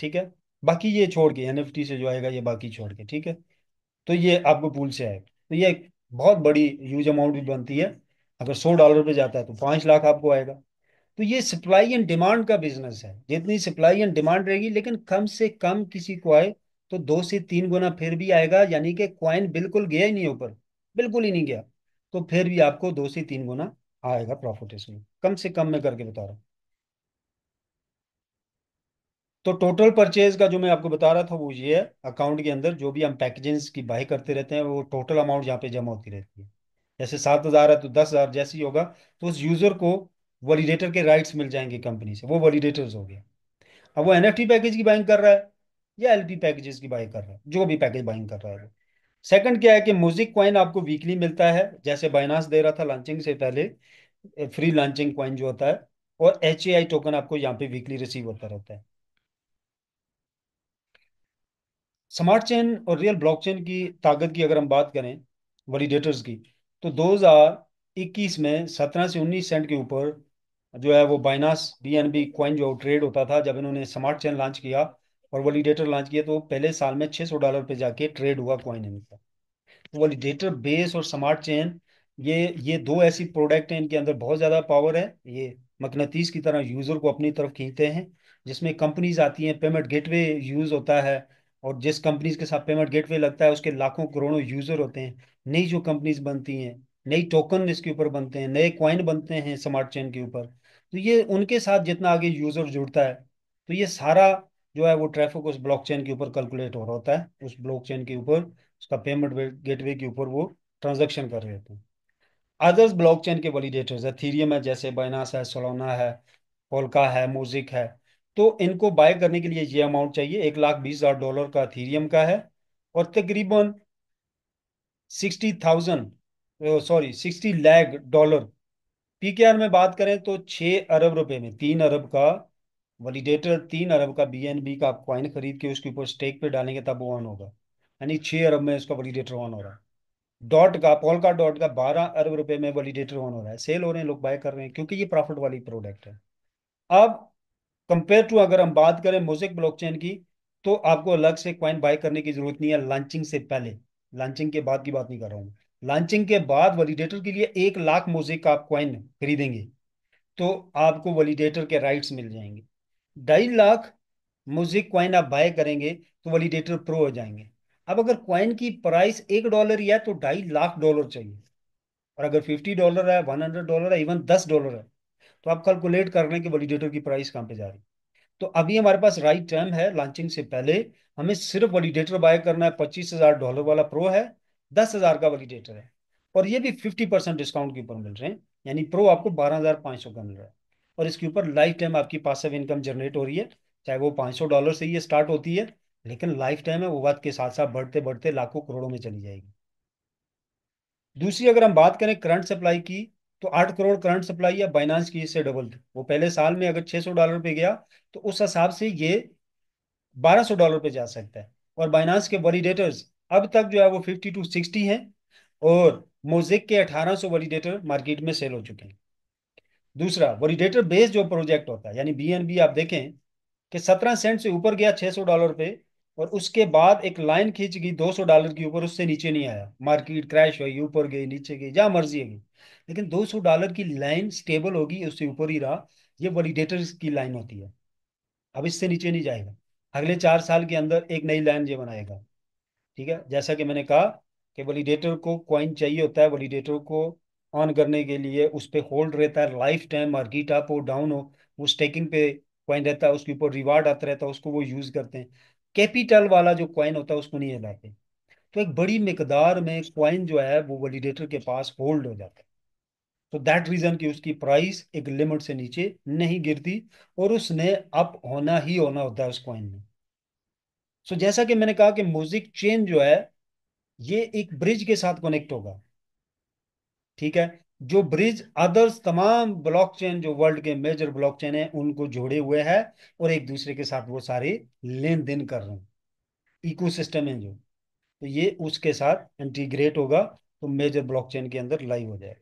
ठीक है बाकी ये छोड़ के एनएफटी से जो आएगा ये बाकी छोड़ के ठीक है तो ये आपको पूल से आएगा तो ये एक बहुत बड़ी यूज अमाउंट भी बनती है अगर सौ डॉलर पे जाता है तो पांच लाख आपको आएगा तो ये सप्लाई एंड डिमांड का बिजनेस है जितनी सप्लाई एंड डिमांड रहेगी लेकिन कम से कम किसी को आए तो दो से तीन गुना फिर भी आएगा यानी कि क्वाइन बिल्कुल गया ही नहीं ऊपर बिल्कुल ही नहीं गया तो फिर भी आपको दो से तीन गुना आएगा प्रॉफिट इसमें कम से कम में करके बता रहा हूं तो टोटल परचेज का जो मैं आपको बता रहा था वो ये है अकाउंट के अंदर जो भी हम पैकेजेस की बाई करते रहते हैं वो टोटल अमाउंट यहाँ पे जमा होती रहती है जैसे सात हज़ार है तो दस हज़ार जैसे ही होगा तो उस यूज़र को वॉलीडेटर के राइट्स मिल जाएंगे कंपनी से वो वॉलीडेटर्स हो गया अब वो एनएफटी पैकेज की बाइंग कर रहा है या एलपी पैकेजेस की बाई कर रहा है जो भी पैकेज बाइंग कर रहा है सेकंड क्या है कि म्यूजिक क्वाइन आपको वीकली मिलता है जैसे बाइनास दे रहा था लॉन्चिंग से पहले फ्री लॉन्चिंग क्वाइन जो होता है और एच टोकन आपको यहाँ पे वीकली रिसीव होता रहता है स्मार्ट चेन और रियल ब्लॉकचेन की ताकत की अगर हम बात करें वैलिडेटर्स की तो 2021 में 17 से 19 सेंट के ऊपर जो है वो Binance B N B coin जो ट्रेड होता था जब इन्होंने स्मार्ट चेन लॉन्च किया और वॉलीडेटर लॉन्च किया तो पहले साल में छः सौ डॉलर पे जाके ट्रेड हुआ कॉइन का तो वॉलीडेटर बेस और स्मार्ट चेन ये ये दो ऐसी प्रोडक्ट हैं इनके अंदर बहुत ज़्यादा पावर है ये मकनतीस की तरह यूज़र को अपनी तरफ खींचते हैं जिसमें कंपनीज आती हैं पेमेंट गेटवे यूज़ होता है और जिस कंपनीज के साथ पेमेंट गेटवे लगता है उसके लाखों करोड़ों यूज़र होते हैं नई जो कंपनीज बनती हैं नई टोकन इसके ऊपर बनते हैं नए कॉइन बनते हैं स्मार्ट चेन के ऊपर तो ये उनके साथ जितना आगे यूज़र जुड़ता है तो ये सारा जो है वो ट्रैफिक उस ब्लॉकचेन के ऊपर कैलकुलेट हो रहा होता है उस ब्लॉकचेन के ऊपर उसका पेमेंट गेटवे के ऊपर वो ट्रांजेक्शन कर रहे होते हैं अदर्स ब्लॉकचेन के वैलिडेटर्स है थीरियम है जैसे बाइनास है सोलोना है पोलका है मोजिक है तो इनको बाय करने के लिए ये अमाउंट चाहिए एक लाख बीस हज़ार डॉलर का थीरियम का है और तकरीबन sixty thousand sorry sixty lakh dollar P में बात करें तो छः अरब रुपए में तीन अरब का वॉलीडेटर तीन अरब का बी का आप कॉइन खरीद के उसके ऊपर स्टेक पे डालेंगे तब वो ऑन होगा यानी छः अरब में उसका वॉलीडेटर ऑन हो रहा है डॉट का का डॉट का बारह अरब रुपए में वॉलीडेटर ऑन हो रहा है सेल हो रहे हैं लोग बाय कर रहे हैं क्योंकि ये प्रॉफिट वाली प्रोडक्ट है अब कंपेयर टू अगर हम बात करें मोजिक ब्लॉक की तो आपको अलग से क्वाइन बाय करने की जरूरत नहीं है लॉन्चिंग से पहले लॉन्चिंग के बाद की बात नहीं कर रहा हूँ लॉन्चिंग के बाद वॉलीडेटर के लिए एक लाख मोजिक का आप क्वाइन खरीदेंगे तो आपको वॉलीडेटर के राइट्स मिल जाएंगे ढाई लाख मुझे क्वाइन आप बाय करेंगे तो वैलिडेटर प्रो हो जाएंगे अब अगर क्वाइन की प्राइस एक डॉलर ही है तो ढाई लाख डॉलर चाहिए और अगर फिफ्टी डॉलर है वन हंड्रेड डॉलर है इवन दस डॉलर है तो आप कैलकुलेट कर रहे हैं कि वैलिडेटर की प्राइस कहाँ पे जा रही है तो अभी हमारे पास राइट टाइम है लॉन्चिंग से पहले हमें सिर्फ वैलिडेटर बाय करना है पच्चीस हजार डॉलर वाला प्रो है दस हजार का वैलिडेटर है और ये भी फिफ्टी परसेंट डिस्काउंट के ऊपर मिल रहे हैं यानी प्रो आपको बारह हजार पांच सौ का मिल रहा है और इसके ऊपर लाइफ टाइम आपकी पासिव इनकम जनरेट हो रही है चाहे वो पाँच सौ डॉलर से ये स्टार्ट होती है लेकिन लाइफ टाइम है वो बात के साथ साथ बढ़ते बढ़ते लाखों करोड़ों में चली जाएगी दूसरी अगर हम बात करें करंट सप्लाई की तो आठ करोड़ करंट सप्लाई या बाइनांस की इससे डबल थी वो पहले साल में अगर 600 सौ डॉलर पे गया तो उस हिसाब से ये बारह सौ डॉलर पे जा सकता है और बाइनांस के वरीडेटर्स अब तक जो है वो फिफ्टी टू सिक्सटी हैं और मोजिक के अठारह सौ वॉलीडेटर मार्केट में सेल हो चुके हैं दूसरा वरीडेटर बेस जो प्रोजेक्ट होता है यानी बीएनबी आप देखें कि सत्रह सेंट से ऊपर गया 600 डॉलर पे और उसके बाद एक लाइन खींच गई 200 डॉलर के ऊपर उससे नीचे नहीं आया मार्केट क्रैश हुई ऊपर गई नीचे गई जहां मर्जी है गई लेकिन 200 डॉलर की लाइन स्टेबल होगी उससे ऊपर ही रहा ये वॉलीडेटर की लाइन होती है अब इससे नीचे नहीं जाएगा अगले चार साल के अंदर एक नई लाइन ये बनाएगा ठीक है जैसा कि मैंने कहा कि वोलीडेटर को क्वाइन चाहिए होता है वॉलीडेटर को ऑन करने के लिए उस पर होल्ड रहता है लाइफ टाइम मार्किट अप हो डाउन हो वो स्टेकिंग पे कॉइन रहता है उसके ऊपर रिवार्ड आता रहता है उसको वो यूज़ करते हैं कैपिटल वाला जो कॉइन होता है उसको नहीं हिलाते तो एक बड़ी मकदार में कॉइन जो है वो वैलिडेटर के पास होल्ड हो जाता है तो दैट रीज़न की उसकी प्राइस एक लिमिट से नीचे नहीं गिरती और उसने अप होना ही होना होता है उस कॉइन में सो so, जैसा कि मैंने कहा कि म्यूजिक चेन जो है ये एक ब्रिज के साथ कनेक्ट होगा ठीक है जो ब्रिज अदर्स तमाम ब्लॉकचेन जो वर्ल्ड के मेजर ब्लॉकचेन है उनको जोड़े हुए है और एक दूसरे के साथ वो सारे लेन देन कर रहे हैं इकोसिस्टम है जो तो ये उसके साथ इंटीग्रेट होगा तो मेजर ब्लॉकचेन के अंदर लाइव हो जाएगा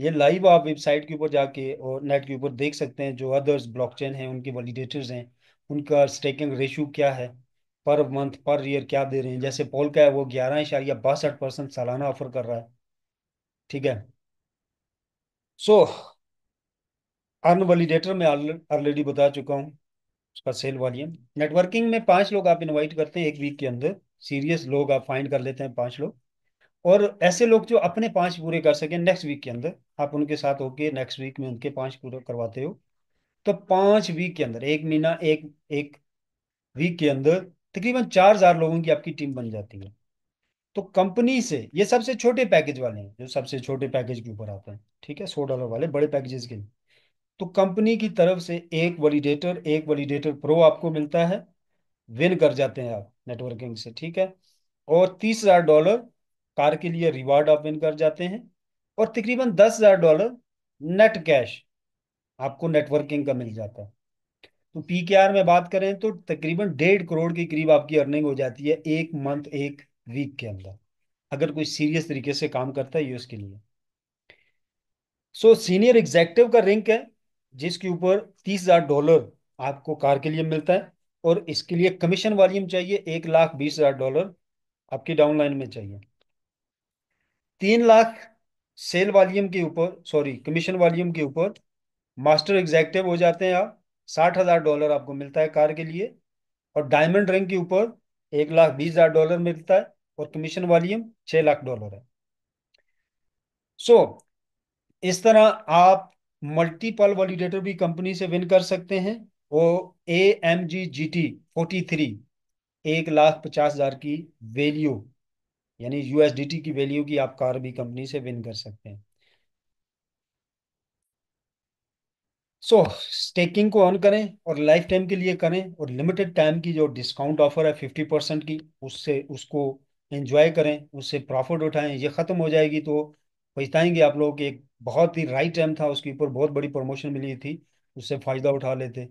ये लाइव आप वेबसाइट के ऊपर जाके और नेट के ऊपर देख सकते हैं जो अदर्स ब्लॉकचेन हैं उनके वैलिडेटर्स हैं उनका स्टेकिंग रेशू क्या है पर मंथ पर ईयर क्या दे रहे हैं जैसे पोल का है वो ग्यारह इशारिया बासठ परसेंट सालाना ऑफर कर रहा है ठीक है सो अर्न में ऑलरेडी बता चुका हूँ उसका सेल वॉल्यूम नेटवर्किंग में पांच लोग आप इनवाइट करते हैं एक वीक के अंदर सीरियस लोग आप फाइंड कर लेते हैं पांच लोग और ऐसे लोग जो अपने पांच पूरे कर सके नेक्स्ट वीक के अंदर आप उनके साथ होके नेक्स्ट वीक में उनके पांच पूरे करवाते हो तो पांच वीक के अंदर एक महीना एक एक वीक के अंदर तकरीबन चार हजार लोगों की आपकी टीम बन जाती है तो कंपनी से ये सबसे छोटे पैकेज वाले हैं जो सबसे छोटे पैकेज के ऊपर आते हैं ठीक है सौ डॉलर वाले बड़े पैकेजेस के लिए तो कंपनी की तरफ से एक वैलिडेटर एक वैलिडेटर प्रो आपको मिलता है विन कर जाते हैं आप नेटवर्किंग से ठीक है और तीस हजार डॉलर कार के लिए रिवार्ड आप विन कर जाते हैं और तकरीबन दस हजार डॉलर नेट कैश आपको नेटवर्किंग का मिल जाता है तो पी के आर में बात करें तो तकरीबन डेढ़ करोड़ के करीब आपकी अर्निंग हो जाती है एक मंथ एक वीक के अंदर अगर कोई सीरियस तरीके से काम करता है ये उसके लिए सो सीनियर एग्जेक्टिव का रैंक है जिसके ऊपर तीस हजार डॉलर आपको कार के लिए मिलता है और इसके लिए कमीशन वॉल्यूम चाहिए एक लाख बीस हजार डॉलर आपकी डाउनलाइन में चाहिए तीन लाख सेल वॉल्यूम के ऊपर सॉरी कमीशन वॉल्यूम के ऊपर मास्टर एग्जेक्टिव हो जाते हैं आप साठ हजार डॉलर आपको मिलता है कार के लिए और डायमंड रिंग के ऊपर एक लाख बीस हजार डॉलर मिलता है और कमीशन वॉल्यूम छह लाख डॉलर है सो so, इस तरह आप मल्टीपल वॉलीडेटर भी कंपनी से विन कर सकते हैं वो A M G G T forty three एक लाख पचास हजार की वैल्यू यानी यूएसडीटी की वैल्यू की आप कार भी कंपनी से विन कर सकते हैं सो so, स्टेकिंग को ऑन करें और लाइफ टाइम के लिए करें और लिमिटेड टाइम की जो डिस्काउंट ऑफर है फिफ्टी परसेंट की उससे उसको एंजॉय करें उससे प्रॉफिट उठाएं ये ख़त्म हो जाएगी तो पछताएंगे आप लोग कि एक बहुत ही राइट टाइम था उसके ऊपर बहुत बड़ी प्रमोशन मिली थी उससे फ़ायदा उठा लेते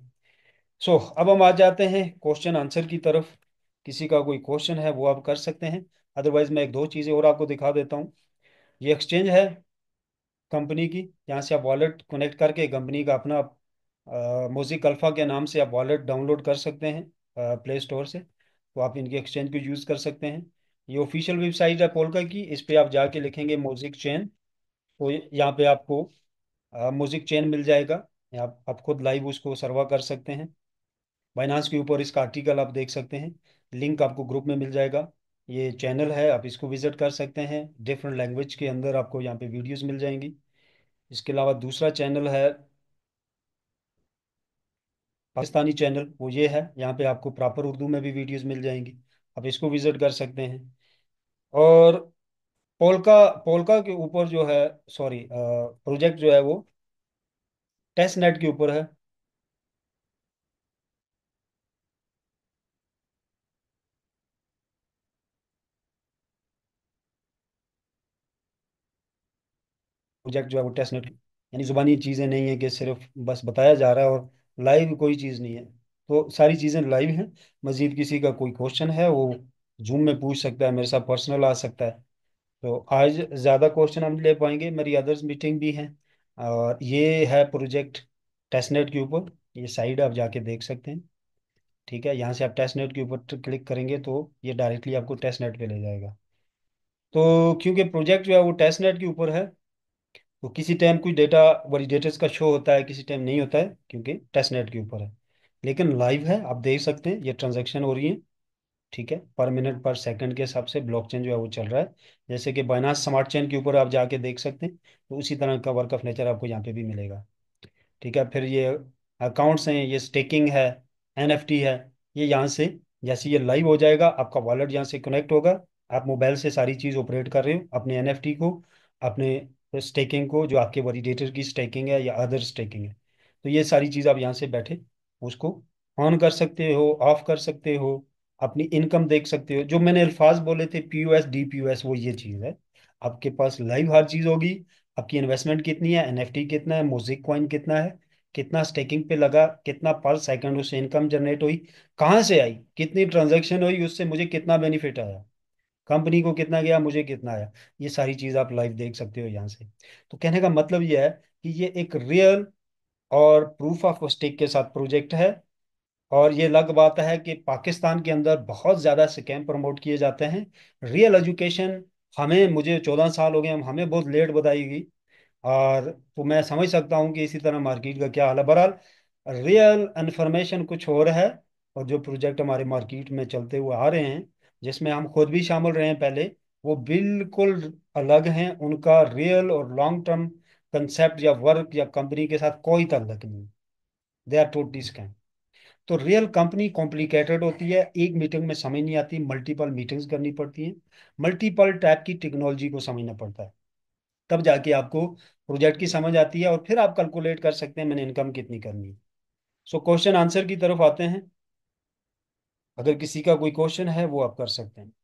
सो so, अब हम आ जाते हैं क्वेश्चन आंसर की तरफ किसी का कोई क्वेश्चन है वो आप कर सकते हैं अदरवाइज़ मैं एक दो चीज़ें और आपको दिखा देता हूँ ये एक्सचेंज है कंपनी की यहाँ से आप वॉलेट कनेक्ट करके कंपनी का अपना मोजिक अल्फ़ा के नाम से आप वॉलेट डाउनलोड कर सकते हैं प्ले स्टोर से तो आप इनके एक्सचेंज को यूज़ कर सकते हैं ये ऑफिशियल वेबसाइट है पोलका की इस पर आप जाके लिखेंगे म्यूजिक चैन तो यहाँ पे आपको म्यूजिक चैन मिल जाएगा आप आप खुद लाइव उसको सर्वा कर सकते हैं बाइनांस के ऊपर इसका आर्टिकल आप देख सकते हैं लिंक आपको ग्रुप में मिल जाएगा ये चैनल है आप इसको विजिट कर सकते हैं डिफरेंट लैंग्वेज के अंदर आपको यहाँ पे वीडियोस मिल जाएंगी इसके अलावा दूसरा चैनल है पाकिस्तानी चैनल वो ये है यहाँ पे आपको प्रॉपर उर्दू में भी वीडियोस मिल जाएंगी आप इसको विजिट कर सकते हैं और पोलका पोलका के ऊपर जो है सॉरी प्रोजेक्ट जो है वो टेस्ट नेट के ऊपर है प्रोजेक्ट जो है वो टेस्ट नेट यानी ज़ुबानी चीज़ें नहीं है कि सिर्फ बस बताया जा रहा है और लाइव कोई चीज़ नहीं है तो सारी चीज़ें लाइव हैं मज़ीद किसी का कोई क्वेश्चन है वो जूम में पूछ सकता है मेरे साथ पर्सनल आ सकता है तो आज ज़्यादा क्वेश्चन हम ले पाएंगे मेरी अदर्स मीटिंग भी है और ये है प्रोजेक्ट टेस्टनेट के ऊपर ये साइड आप जाके देख सकते हैं ठीक है यहाँ से आप टेस्टनेट के ऊपर क्लिक करेंगे तो ये डायरेक्टली आपको टेस्टनेट पे ले जाएगा तो क्योंकि प्रोजेक्ट जो है वो टेस्टनेट के ऊपर है तो किसी टाइम कुछ डेटा वैलिडेटर्स का शो होता है किसी टाइम नहीं होता है क्योंकि टेस्टनेट के ऊपर है लेकिन लाइव है आप देख सकते हैं ये ट्रांजेक्शन हो रही है ठीक है पर मिनट पर सेकंड के हिसाब से ब्लॉकचेन जो है वो चल रहा है जैसे कि बाइनास स्मार्ट चेन के ऊपर आप जाके देख सकते हैं तो उसी तरह का वर्क ऑफ नेचर आपको यहाँ पे भी मिलेगा ठीक है फिर ये अकाउंट्स हैं ये स्टेकिंग है एन है ये यहाँ से जैसे ये लाइव हो जाएगा आपका वॉलेट यहाँ से कनेक्ट होगा आप मोबाइल से सारी चीज़ ऑपरेट कर रहे हो अपने एन को अपने स्टेकिंग को जो आपके वरीडेटर की स्टेकिंग है या अदर स्टेकिंग है तो ये सारी चीज़ आप यहाँ से बैठे उसको ऑन कर सकते हो ऑफ कर सकते हो अपनी इनकम देख सकते हो जो मैंने अल्फाज बोले थे P U S D P U S वो ये चीज़ है आपके पास लाइव हर चीज़ होगी आपकी इन्वेस्टमेंट कितनी है एनएफटी कितना है मोजिक कॉइन कितना है कितना स्टेकिंग पे लगा कितना पर सेकंड उससे इनकम जनरेट हुई कहाँ से आई कितनी ट्रांजेक्शन हुई उससे मुझे कितना बेनिफिट आया कंपनी को कितना गया मुझे कितना आया ये सारी चीज़ आप लाइव देख सकते हो यहाँ से तो कहने का मतलब यह है कि ये एक रियल और प्रूफ ऑफ स्टिक के साथ प्रोजेक्ट है और ये लग बात है कि पाकिस्तान के अंदर बहुत ज़्यादा स्कैम प्रमोट किए जाते हैं रियल एजुकेशन हमें मुझे चौदह साल हो गए हम हमें बहुत लेट बताई गई और तो मैं समझ सकता हूँ कि इसी तरह मार्केट का क्या हाल है बहरहाल रियल इन्फॉर्मेशन कुछ और है और जो प्रोजेक्ट हमारे मार्केट में चलते हुए आ रहे हैं जिसमें हम खुद भी शामिल रहे हैं पहले वो बिल्कुल अलग हैं उनका रियल और लॉन्ग टर्म कंसेप्ट या वर्क या कंपनी के साथ कोई तल्लक नहीं दे आर टोटली स्कैम तो रियल कंपनी कॉम्प्लिकेटेड होती है एक मीटिंग में समझ नहीं आती मल्टीपल मीटिंग्स करनी पड़ती हैं मल्टीपल टाइप की टेक्नोलॉजी को समझना पड़ता है तब जाके आपको प्रोजेक्ट की समझ आती है और फिर आप कैलकुलेट कर सकते हैं मैंने इनकम कितनी करनी है सो क्वेश्चन आंसर की तरफ आते हैं अगर किसी का कोई क्वेश्चन है वो आप कर सकते हैं